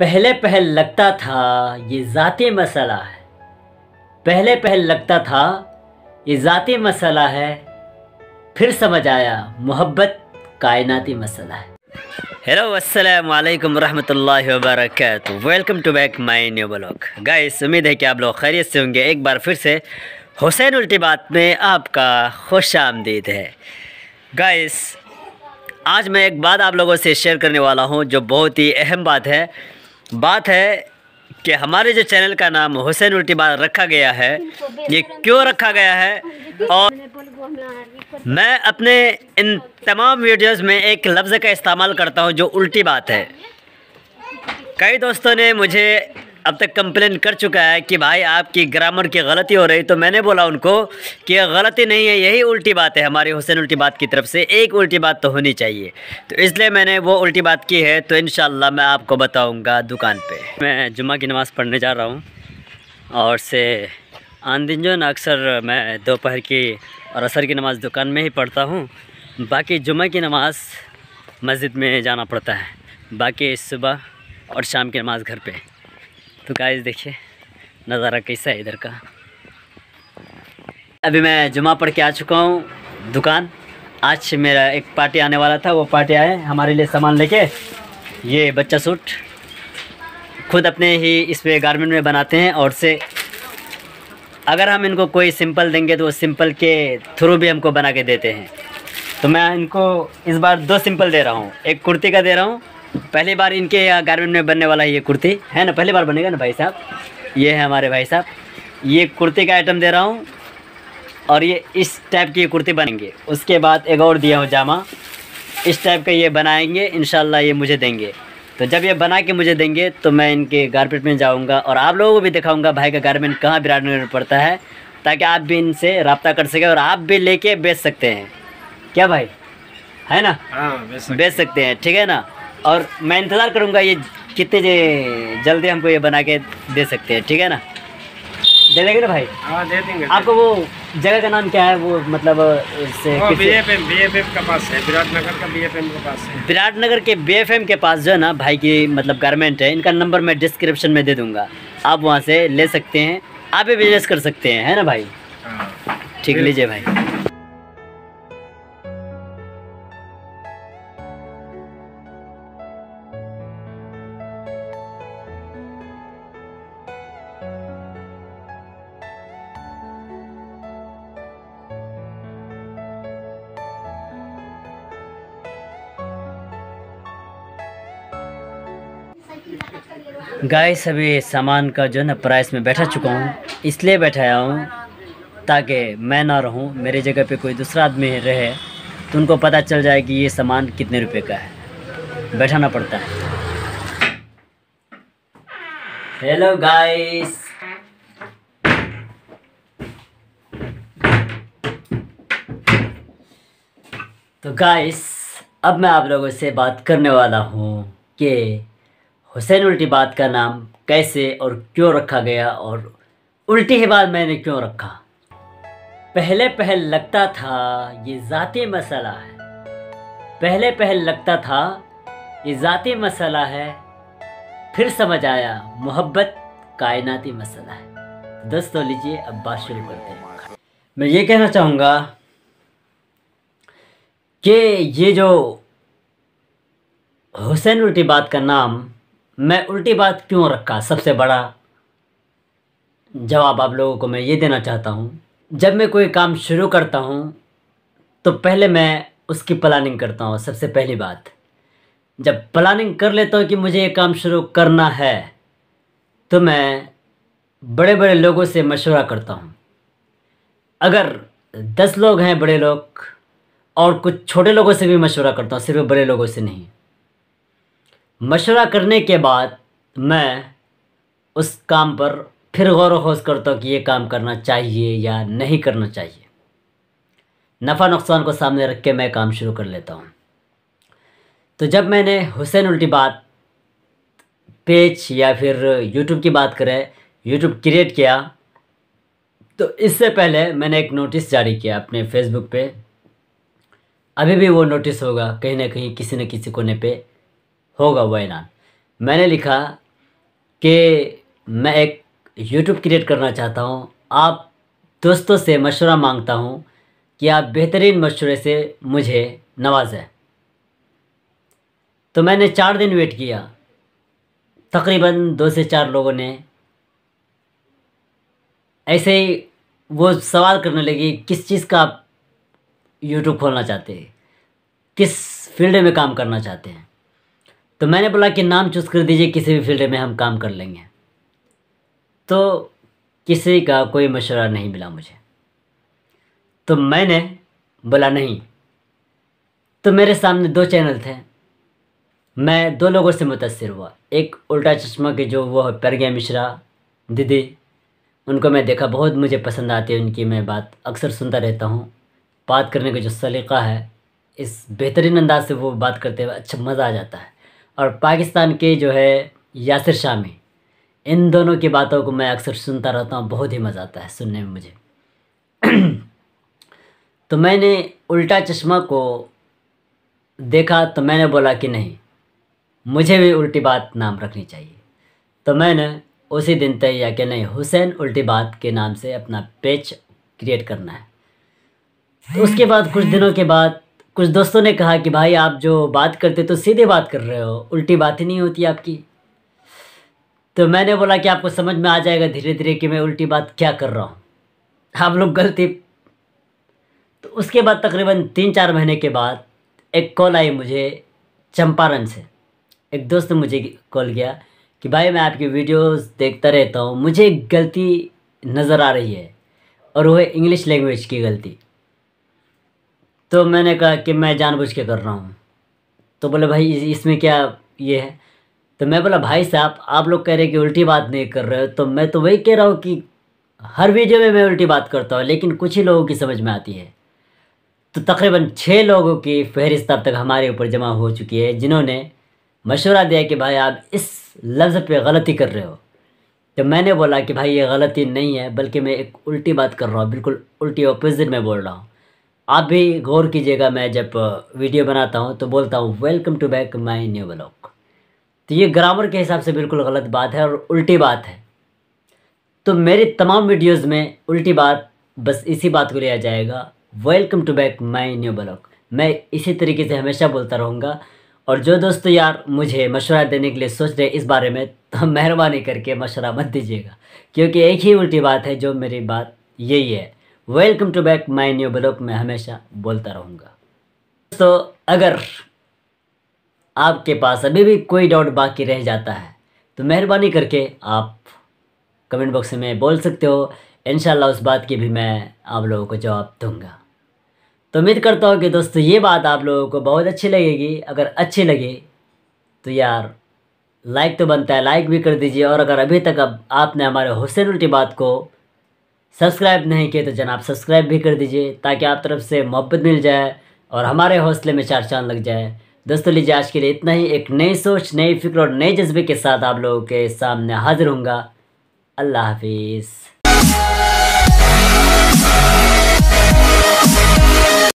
पहले पहल लगता था ये ज़ाती मसला है पहले पहल लगता था ये ज़ाती मसला है फिर समझ आया मोहब्बत कायनाती मसला है हेलो असलकम रहमतुल्लाहि वबरकत welcome to back my new blog guys उम्मीद है कि आप लोग खैरियत से होंगे एक बार फिर से हुसैन उल्टी बात में आपका खुश आमदीद है गाइस आज मैं एक बात आप लोगों से शेयर करने वाला हूं जो बहुत ही अहम बात है बात है कि हमारे जो चैनल का नाम हुसैन बात रखा गया है ये क्यों रखा गया है और मैं अपने इन तमाम वीडियोस में एक लफ्ज़ का इस्तेमाल करता हूँ जो उल्टी बात है कई दोस्तों ने मुझे अब तक कंप्लेन कर चुका है कि भाई आपकी ग्रामर की गलती हो रही तो मैंने बोला उनको कि गलती नहीं है यही उल्टी बात है हमारी हुसैन उल्टी बात की तरफ से एक उल्टी बात तो होनी चाहिए तो इसलिए मैंने वो उल्टी बात की है तो इन मैं आपको बताऊँगा दुकान पर मैं जुम्मे की नमाज़ पढ़ने जा रहा हूँ और से आन दिन जो ना अक्सर मैं दोपहर की और असर की नमाज़ दुकान में ही पढ़ता हूँ बाकी जुम्मे की नमाज़ मस्जिद में जाना पड़ता है बाकी सुबह और शाम की नमाज़ घर पे तो गाइस देखिए नज़ारा कैसा है इधर का अभी मैं जुमा पढ़ के आ चुका हूँ दुकान आज मेरा एक पार्टी आने वाला था वो पार्टी आए हमारे लिए सामान लेके ये बच्चा सूट खुद अपने ही इस पे गारमेंट में बनाते हैं और से अगर हम इनको कोई सिंपल देंगे तो वो सिंपल के थ्रू भी हमको बना के देते हैं तो मैं इनको इस बार दो सिंपल दे रहा हूँ एक कुर्ती का दे रहा हूँ पहली बार इनके गारमेंट में बनने वाला है ये कुर्ती है ना पहली बार बनेगा ना भाई साहब ये है हमारे भाई साहब ये कुर्ती का आइटम दे रहा हूँ और ये इस टाइप की कुर्ती बनेंगे उसके बाद एक और दिया हूँ जामा इस टाइप का ये बनाएंगे इन ये मुझे देंगे तो जब ये बना के मुझे देंगे तो मैं इनके गारमेंट में जाऊँगा और आप लोगों को भी दिखाऊँगा भाई का गारमेंट कहाँ बिराटनगर में पड़ता है ताकि आप भी इनसे रबता कर सकें और आप भी लेके बेच सकते हैं क्या भाई है ना हाँ, बेच सकते हैं ठीक है ना और मैं इंतज़ार करूँगा ये कितने जल्दी हमको ये बना के दे सकते हैं ठीक है ना दे देंगे ना भाई हाँ दे देंगे आपको वो जगह का नाम क्या है वो मतलब इससे विराट हाँ, नगर के बी एफ एम के के पास जो है ना भाई की मतलब गारमेंट है इनका नंबर मैं डिस्क्रिप्शन में दे दूंगा आप वहाँ से ले सकते हैं आप भी बिजनेस कर सकते हैं है ना भाई हाँ। ठीक लीजिए भाई गाइस अभी सामान का जो ना प्राइस में बैठा चुका हूँ इसलिए बैठाया हूँ ताकि मैं ना रहूँ मेरे जगह पे कोई दूसरा आदमी रहे तो उनको पता चल जाए कि ये सामान कितने रुपए का है बैठाना पड़ता है हेलो गाइस तो गाइस अब मैं आप लोगों से बात करने वाला हूँ कि हुसैन उल्टी बात का नाम कैसे और क्यों रखा गया और उल्टी बात मैंने क्यों रखा पहले पहल लगता था ये ज़ाती मसला है पहले पहल लगता था ये ज़ाती मसला है फिर समझ आया मोहब्बत कायनाती मसला है दोस्तों लीजिए अब बात शुरू करते हैं मैं ये कहना चाहूँगा कि ये जो हुसैन उल्टी बात का नाम मैं उल्टी बात क्यों रखा सबसे बड़ा जवाब आप लोगों को मैं ये देना चाहता हूँ जब मैं कोई काम शुरू करता हूँ तो पहले मैं उसकी प्लानिंग करता हूँ सबसे पहली बात जब प्लानिंग कर लेता हूँ कि मुझे ये काम शुरू करना है तो मैं बड़े बड़े लोगों से मशवरा करता हूँ अगर दस लोग हैं बड़े लोग और कुछ छोटे लोगों से भी मशवरा करता हूँ सिर्फ बड़े लोगों से नहीं मशवरा करने के बाद मैं उस काम पर फिर गौर वोश करता हूँ कि ये काम करना चाहिए या नहीं करना चाहिए नफ़ा नुकसान को सामने रख के मैं काम शुरू कर लेता हूँ तो जब मैंने हुसैन उल्टी बात पेज या फिर यूट्यूब की बात करें यूट्यूब क्रिएट किया तो इससे पहले मैंने एक नोटिस जारी किया अपने फेसबुक पे अभी भी वो नोटिस होगा कहीं ना कहीं किसी न किसी कोने पर होगा वो ऐलान मैंने लिखा कि मैं एक यूट्यूब क्रिएट करना चाहता हूँ आप दोस्तों से मशवरा मांगता हूँ कि आप बेहतरीन मशवरे से मुझे नवाजें तो मैंने चार दिन वेट किया तकरीबन दो से चार लोगों ने ऐसे ही वो सवाल करने लगी किस चीज़ का आप यूट्यूब खोलना चाहते हैं किस फील्ड में काम करना चाहते हैं तो मैंने बोला कि नाम चूज़ कर दीजिए किसी भी फील्ड में हम काम कर लेंगे तो किसी का कोई मशवरा नहीं मिला मुझे तो मैंने बोला नहीं तो मेरे सामने दो चैनल थे मैं दो लोगों से मुतासर हुआ एक उल्टा चश्मा के जो वो प्रज्ञा मिश्रा दीदी उनको मैं देखा बहुत मुझे पसंद आती है उनकी मैं बात अक्सर सुनता रहता हूँ बात करने का जो सलीका है इस बेहतरीन अंदाज से वो बात करते हुए अच्छा मज़ा आ जाता है और पाकिस्तान के जो है यासिर शामी इन दोनों की बातों को मैं अक्सर सुनता रहता हूँ बहुत ही मज़ा आता है सुनने में मुझे तो मैंने उल्टा चश्मा को देखा तो मैंने बोला कि नहीं मुझे भी उल्टी बात नाम रखनी चाहिए तो मैंने उसी दिन तय या कि नहीं हुसैन उल्टी बात के नाम से अपना पेज क्रिएट करना है तो उसके बाद कुछ दिनों के बाद कुछ दोस्तों ने कहा कि भाई आप जो बात करते तो सीधे बात कर रहे हो उल्टी बात ही नहीं होती आपकी तो मैंने बोला कि आपको समझ में आ जाएगा धीरे धीरे कि मैं उल्टी बात क्या कर रहा हूँ आप लोग गलती तो उसके बाद तकरीबन तीन चार महीने के बाद एक कॉल आई मुझे चंपारण से एक दोस्त मुझे कॉल किया कि भाई मैं आपकी वीडियोस देखता रहता हूँ मुझे एक गलती नज़र आ रही है और वह इंग्लिश लैंग्वेज की गलती तो मैंने कहा कि मैं जानबूझ के कर रहा हूँ तो बोले भाई इसमें क्या ये है तो मैं बोला भाई साहब आप लोग कह रहे कि उल्टी बात नहीं कर रहे हो तो मैं तो वही कह रहा हूँ कि हर वीडियो में मैं उल्टी बात करता हूँ लेकिन कुछ ही लोगों की समझ में आती है तो तकरीबन छः लोगों की फहरिस्त अब तक हमारे ऊपर जमा हो चुकी है जिन्होंने मशवरा दिया कि भाई आप इस लफ्ज़ पे गलती कर रहे हो तो मैंने बोला कि भाई ये गलती नहीं है बल्कि मैं एक उल्टी बात कर रहा हूँ बिल्कुल उल्टी अपोजिट में बोल रहा हूँ आप भी गौर कीजिएगा मैं जब वीडियो बनाता हूँ तो बोलता हूँ welcome to back my new blog तो ये ग्रामर के हिसाब से बिल्कुल गलत बात है और उल्टी बात है तो मेरे तमाम वीडियोस में उल्टी बात बस इसी बात को लिया जाएगा welcome to back my new blog मैं इसी तरीके से हमेशा बोलता रहूँगा और जो दोस्तों यार मुझे मशवरा देने के लिए सोच रहे इस बारे में तो मेहरबानी करके मशवरा मत दीजिएगा क्योंकि एक ही उल्टी बात है जो मेरी बात यही है welcome to back my new blog मैं हमेशा बोलता रहूँगा तो अगर आपके पास अभी भी कोई डाउट बाकी रह जाता है तो मेहरबानी करके आप कमेंट बॉक्स में बोल सकते हो इन उस बात की भी मैं आप लोगों को जवाब दूँगा तो उम्मीद करता हूँ कि दोस्तों ये बात आप लोगों को बहुत अच्छी लगेगी अगर अच्छी लगे तो यार लाइक तो बनता है लाइक भी कर दीजिए और अगर अभी तक अब आपने हमारे हुसैन उल्टी बात को सब्सक्राइब नहीं किए तो जनाब सब्सक्राइब भी कर दीजिए ताकि आप तरफ से मोहब्बत मिल जाए और हमारे हौसले में चार चांद लग जाए दोस्तों लीजिए आज के लिए इतना ही एक नई सोच नई फिक्र और नए जज्बे के साथ आप लोगों के सामने हाजिर होंगे अल्लाह हाफिज़